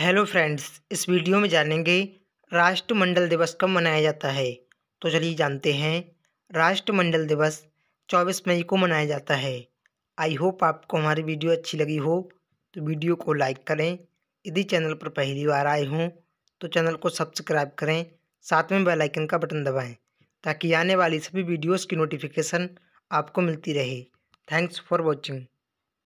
hello friends इस video में जानेंगे राष्ट्रमंडल दिवस कब मनाया जाता है तो चलिए जानते हैं राष्ट्रमंडल दिवस 24 मई को मनाया जाता है आई होप आपको हमारी वीडियो अच्छी लगी हो तो वीडियो को लाइक करें यदि चैनल पर पहली बार आए हों तो चैनल को सब्सक्राइब करें साथ में बेल आइकन का बटन दबाएं ताकि आने वाली सभी वीडियोज़ की नोटिफिकेशन आपको मिलती रहे थैंक्स फॉर वॉचिंग